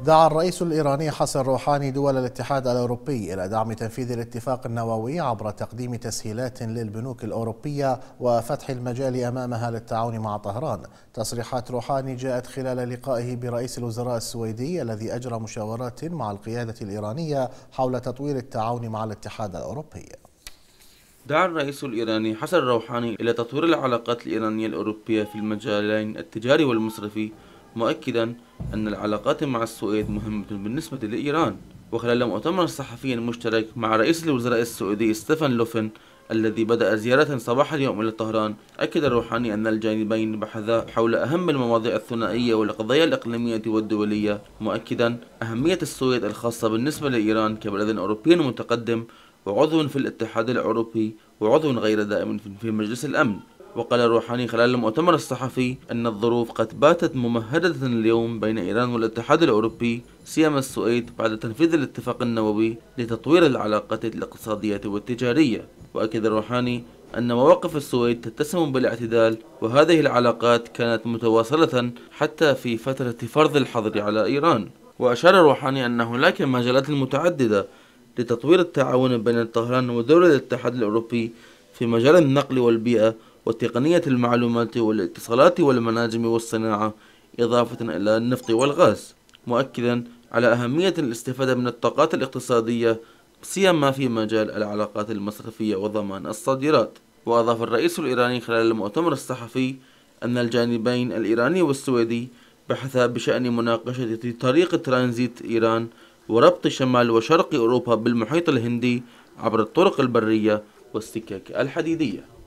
دعا الرئيس الإيراني حسن روحاني دول الاتحاد الأوروبي إلى دعم تنفيذ الاتفاق النووي عبر تقديم تسهيلات للبنوك الأوروبية وفتح المجال أمامها للتعاون مع طهران تصريحات روحاني جاءت خلال لقائه برئيس الوزراء السويدي الذي أجرى مشاورات مع القيادة الإيرانية حول تطوير التعاون مع الاتحاد الأوروبي دعا الرئيس الإيراني حسن روحاني إلى تطوير العلاقات الإيرانية الأوروبية في المجالين التجاري والمصرفي مؤكداً أن العلاقات مع السويد مهمة بالنسبة لإيران وخلال مؤتمر صحفي مشترك مع رئيس الوزراء السويدي ستيفان لوفن الذي بدأ زيارة صباح اليوم إلى طهران أكد الروحاني أن الجانبين بحثا حول أهم المواضيع الثنائية والقضايا الإقليمية والدولية مؤكدا أهمية السويد الخاصة بالنسبة لإيران كبلد أوروبي متقدم وعضو في الاتحاد الأوروبي وعضو غير دائم في مجلس الأمن وقال الروحاني خلال المؤتمر الصحفي أن الظروف قد باتت ممهدة اليوم بين إيران والاتحاد الأوروبي سيما السويد بعد تنفيذ الاتفاق النووي لتطوير العلاقات الاقتصادية والتجارية وأكد الروحاني أن مواقف السويد تتسم بالاعتدال وهذه العلاقات كانت متواصلة حتى في فترة فرض الحظر على إيران وأشار الروحاني أن هناك مجالات متعددة لتطوير التعاون بين طهران ودول الاتحاد الأوروبي في مجال النقل والبيئة وتقنية المعلومات والاتصالات والمناجم والصناعة إضافة إلى النفط والغاز مؤكدا على أهمية الاستفادة من الطاقات الاقتصادية سيما في مجال العلاقات المصرفية وضمان الصادرات وأضاف الرئيس الإيراني خلال المؤتمر الصحفي أن الجانبين الإيراني والسويدي بحثا بشأن مناقشة طريق ترانزيت إيران وربط شمال وشرق أوروبا بالمحيط الهندي عبر الطرق البرية والسكك الحديدية